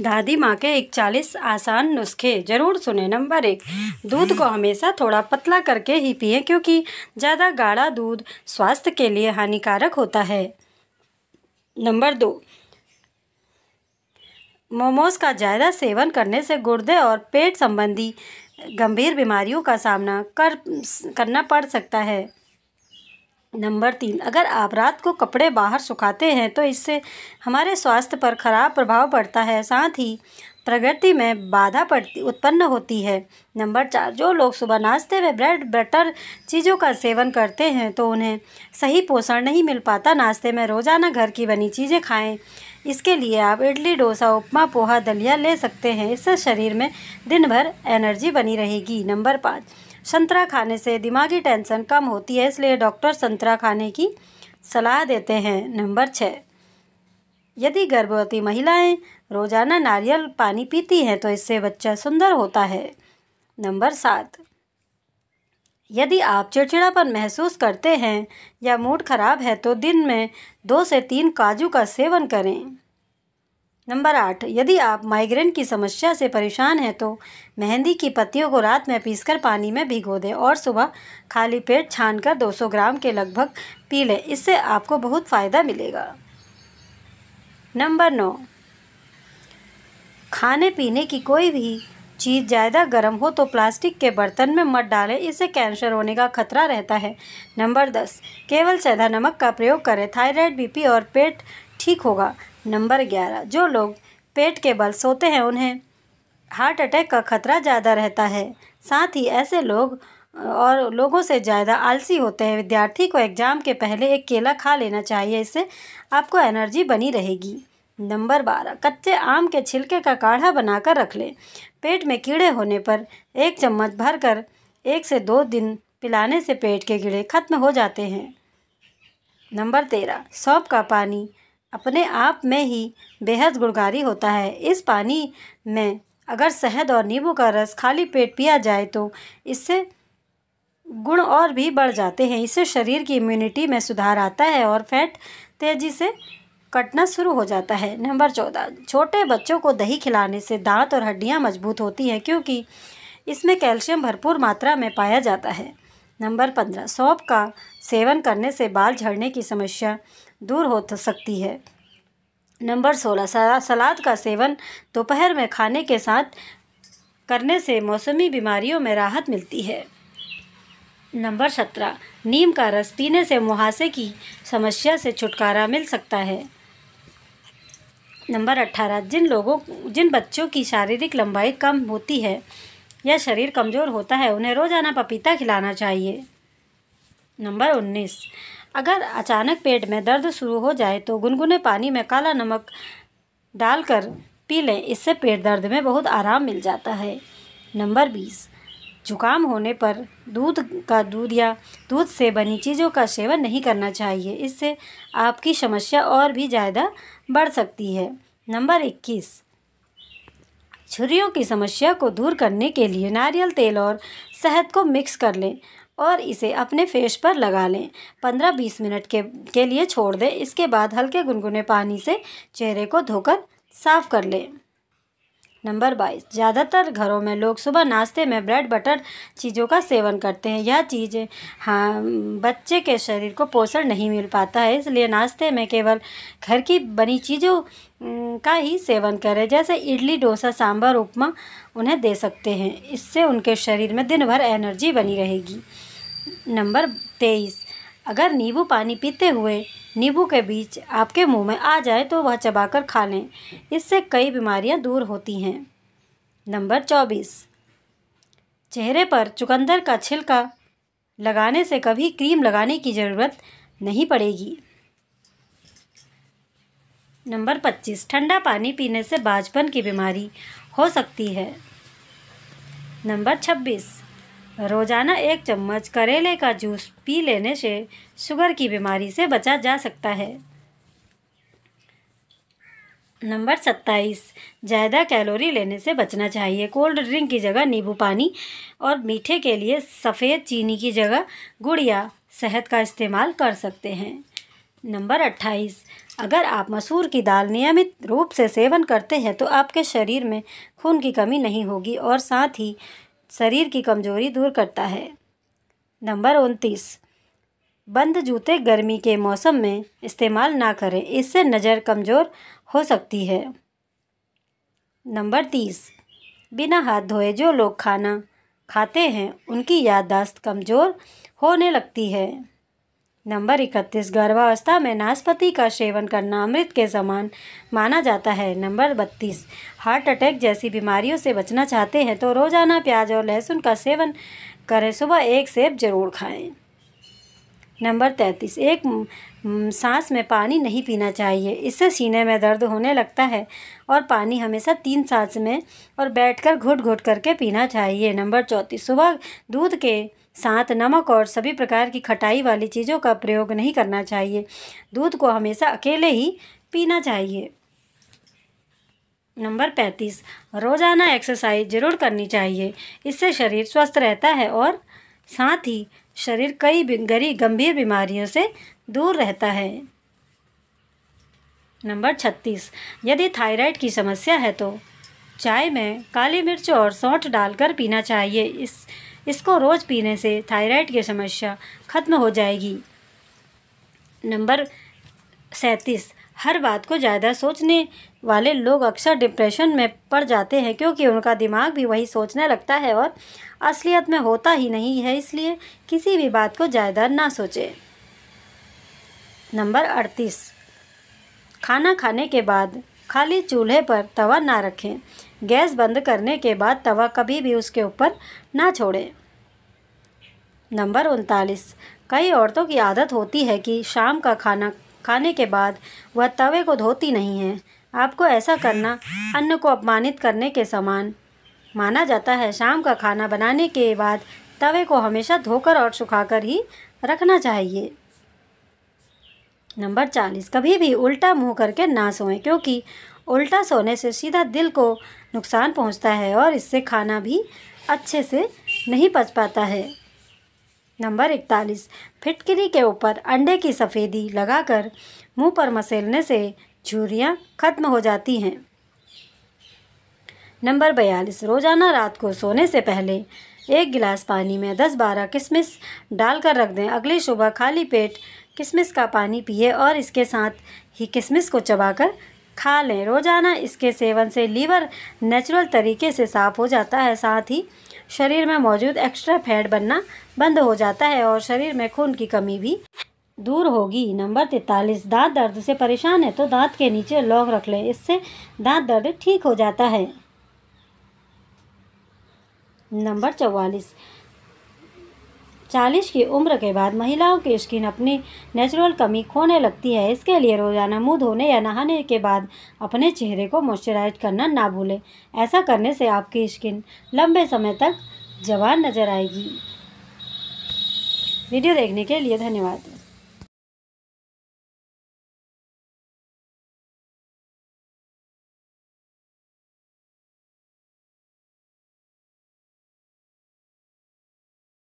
दादी माँ के इकचालीस आसान नुस्खे ज़रूर सुने नंबर एक दूध को हमेशा थोड़ा पतला करके ही पिए क्योंकि ज़्यादा गाढ़ा दूध स्वास्थ्य के लिए हानिकारक होता है नंबर दो मोमोज़ का ज़्यादा सेवन करने से गुर्दे और पेट संबंधी गंभीर बीमारियों का सामना कर करना पड़ सकता है नंबर तीन अगर आप रात को कपड़े बाहर सुखाते हैं तो इससे हमारे स्वास्थ्य पर खराब प्रभाव पड़ता है साथ ही प्रगति में बाधा पड़ती उत्पन्न होती है नंबर चार जो लोग सुबह नाश्ते में ब्रेड बटर चीज़ों का सेवन करते हैं तो उन्हें सही पोषण नहीं मिल पाता नाश्ते में रोज़ाना घर की बनी चीज़ें खाएं इसके लिए आप इडली डोसा उपमा पोहा दलिया ले सकते हैं इससे शरीर में दिन भर एनर्जी बनी रहेगी नंबर पाँच संतरा खाने से दिमागी टेंशन कम होती है इसलिए डॉक्टर संतरा खाने की सलाह देते हैं नंबर छः यदि गर्भवती महिलाएं रोज़ाना नारियल पानी पीती हैं तो इससे बच्चा सुंदर होता है नंबर सात यदि आप चिड़चिड़ापन महसूस करते हैं या मूड खराब है तो दिन में दो से तीन काजू का सेवन करें नंबर आठ यदि आप माइग्रेन की समस्या से परेशान हैं तो मेहंदी की पत्तियों को रात में पीसकर पानी में भिगो दें और सुबह खाली पेट छानकर 200 ग्राम के लगभग पी लें इससे आपको बहुत फ़ायदा मिलेगा नंबर नौ खाने पीने की कोई भी चीज़ ज़्यादा गर्म हो तो प्लास्टिक के बर्तन में मत डालें इससे कैंसर होने का खतरा रहता है नंबर दस केवल सैधा नमक का प्रयोग करें थायराइड बीपी और पेट ठीक होगा नंबर ग्यारह जो लोग पेट के बल सोते हैं उन्हें हार्ट अटैक का खतरा ज़्यादा रहता है साथ ही ऐसे लोग और लोगों से ज़्यादा आलसी होते हैं विद्यार्थी को एग्ज़ाम के पहले एक केला खा लेना चाहिए इससे आपको एनर्जी बनी रहेगी नंबर बारह कच्चे आम के छिलके का काढ़ा बनाकर रख लें पेट में कीड़े होने पर एक चम्मच भर कर एक से दो दिन पिलाने से पेट के कीड़े खत्म हो जाते हैं नंबर तेरह सौंप का पानी अपने आप में ही बेहद गुणकारी होता है इस पानी में अगर शहद और नींबू का रस खाली पेट पिया जाए तो इससे गुण और भी बढ़ जाते हैं इससे शरीर की इम्यूनिटी में सुधार आता है और फैट तेज़ी से कटना शुरू हो जाता है नंबर चौदह छोटे बच्चों को दही खिलाने से दांत और हड्डियां मजबूत होती हैं क्योंकि इसमें कैल्शियम भरपूर मात्रा में पाया जाता है नंबर पंद्रह सौंप का सेवन करने से बाल झड़ने की समस्या दूर हो सकती है नंबर सोलह सलाद का सेवन दोपहर में खाने के साथ करने से मौसमी बीमारियों में राहत मिलती है नंबर सत्रह नीम का रस पीने से मुहासे की समस्या से छुटकारा मिल सकता है नंबर अट्ठारह जिन लोगों जिन बच्चों की शारीरिक लंबाई कम होती है या शरीर कमज़ोर होता है उन्हें रोज़ाना पपीता खिलाना चाहिए नंबर उन्नीस अगर अचानक पेट में दर्द शुरू हो जाए तो गुनगुने पानी में काला नमक डालकर पी लें इससे पेट दर्द में बहुत आराम मिल जाता है नंबर बीस जुकाम होने पर दूध का दूध या दूध से बनी चीज़ों का सेवन नहीं करना चाहिए इससे आपकी समस्या और भी ज़्यादा बढ़ सकती है नंबर इक्कीस छुरियों की समस्या को दूर करने के लिए नारियल तेल और शहद को मिक्स कर लें और इसे अपने फेस पर लगा लें पंद्रह बीस मिनट के के लिए छोड़ दें इसके बाद हल्के गुनगुने पानी से चेहरे को धोकर साफ़ कर लें नंबर बाईस ज़्यादातर घरों में लोग सुबह नाश्ते में ब्रेड बटर चीज़ों का सेवन करते हैं यह चीज़ें हाँ बच्चे के शरीर को पोषण नहीं मिल पाता है इसलिए नाश्ते में केवल घर की बनी चीज़ों का ही सेवन करें जैसे इडली डोसा सांभर उपमा उन्हें दे सकते हैं इससे उनके शरीर में दिन भर एनर्जी बनी रहेगी नंबर तेईस अगर नींबू पानी पीते हुए नींबू के बीच आपके मुंह में आ जाए तो वह चबाकर खा लें इससे कई बीमारियां दूर होती हैं नंबर चौबीस चेहरे पर चुकंदर का छिलका लगाने से कभी क्रीम लगाने की ज़रूरत नहीं पड़ेगी नंबर पच्चीस ठंडा पानी पीने से बाजपन की बीमारी हो सकती है नंबर छब्बीस रोज़ाना एक चम्मच करेले का जूस पी लेने से शुगर की बीमारी से बचा जा सकता है नंबर सत्ताईस ज़्यादा कैलोरी लेने से बचना चाहिए कोल्ड ड्रिंक की जगह नींबू पानी और मीठे के लिए सफ़ेद चीनी की जगह गुड़ या शहद का इस्तेमाल कर सकते हैं नंबर अट्ठाईस अगर आप मसूर की दाल नियमित रूप से सेवन करते हैं तो आपके शरीर में खून की कमी नहीं होगी और साथ ही शरीर की कमजोरी दूर करता है नंबर उनतीस बंद जूते गर्मी के मौसम में इस्तेमाल ना करें इससे नज़र कमज़ोर हो सकती है नंबर तीस बिना हाथ धोए जो लोग खाना खाते हैं उनकी याददाश्त कमज़ोर होने लगती है नंबर इकतीस गर्भावस्था में नाशपति का सेवन करना अमृत के समान माना जाता है नंबर बत्तीस हार्ट अटैक जैसी बीमारियों से बचना चाहते हैं तो रोज़ाना प्याज और लहसुन का सेवन करें सुबह एक सेब जरूर खाएं नंबर तैंतीस एक सांस में पानी नहीं पीना चाहिए इससे सीने में दर्द होने लगता है और पानी हमेशा तीन सांस में और बैठकर घुट घुट करके पीना चाहिए नंबर चौंतीस सुबह दूध के साथ नमक और सभी प्रकार की खटाई वाली चीज़ों का प्रयोग नहीं करना चाहिए दूध को हमेशा अकेले ही पीना चाहिए नंबर पैंतीस रोज़ाना एक्सरसाइज ज़रूर करनी चाहिए इससे शरीर स्वस्थ रहता है और साथ ही शरीर कई गरी गंभीर बीमारियों से दूर रहता है नंबर छत्तीस यदि थायराइड की समस्या है तो चाय में काली मिर्च और सौंठ डालकर पीना चाहिए इस इसको रोज़ पीने से थायराइड की समस्या खत्म हो जाएगी नंबर सैंतीस हर बात को ज़्यादा सोचने वाले लोग अक्सर डिप्रेशन में पड़ जाते हैं क्योंकि उनका दिमाग भी वही सोचने लगता है और असलियत में होता ही नहीं है इसलिए किसी भी बात को ज़्यादा ना सोचें नंबर अड़तीस खाना खाने के बाद खाली चूल्हे पर तवा ना रखें गैस बंद करने के बाद तवा कभी भी उसके ऊपर ना छोड़ें नंबर उनतालीस कई औरतों की आदत होती है कि शाम का खाना खाने के बाद वह तवे को धोती नहीं है आपको ऐसा करना अन्न को अपमानित करने के समान माना जाता है शाम का खाना बनाने के बाद तवे को हमेशा धोकर और सुखाकर ही रखना चाहिए नंबर चालीस कभी भी उल्टा मुंह करके ना सोएं क्योंकि उल्टा सोने से सीधा दिल को नुकसान पहुंचता है और इससे खाना भी अच्छे से नहीं पच पाता है नंबर इकतालीस फिटकरी के ऊपर अंडे की सफ़ेदी लगाकर मुंह पर मसेलने से झुरियाँ खत्म हो जाती हैं नंबर बयालीस रोज़ाना रात को सोने से पहले एक गिलास पानी में दस बारह किशमिश डालकर रख दें अगली सुबह खाली पेट किशमिश का पानी पिए और इसके साथ ही किशमिश को चबाकर खा लें रोज़ाना इसके सेवन से लीवर नेचुरल तरीके से साफ़ हो जाता है साथ ही शरीर में मौजूद एक्स्ट्रा फैट बनना बंद हो जाता है और शरीर में खून की कमी भी दूर होगी नंबर तैतालीस दांत दर्द से परेशान है तो दांत के नीचे लौंग रख लें इससे दांत दर्द ठीक हो जाता है नंबर चौवालीस चालीस की उम्र के बाद महिलाओं की स्किन अपनी नेचुरल कमी खोने लगती है इसके लिए रोज़ाना मुंह धोने या नहाने के बाद अपने चेहरे को मॉइस्चराइज करना ना भूलें ऐसा करने से आपकी स्किन लंबे समय तक जवान नजर आएगी वीडियो देखने के लिए धन्यवाद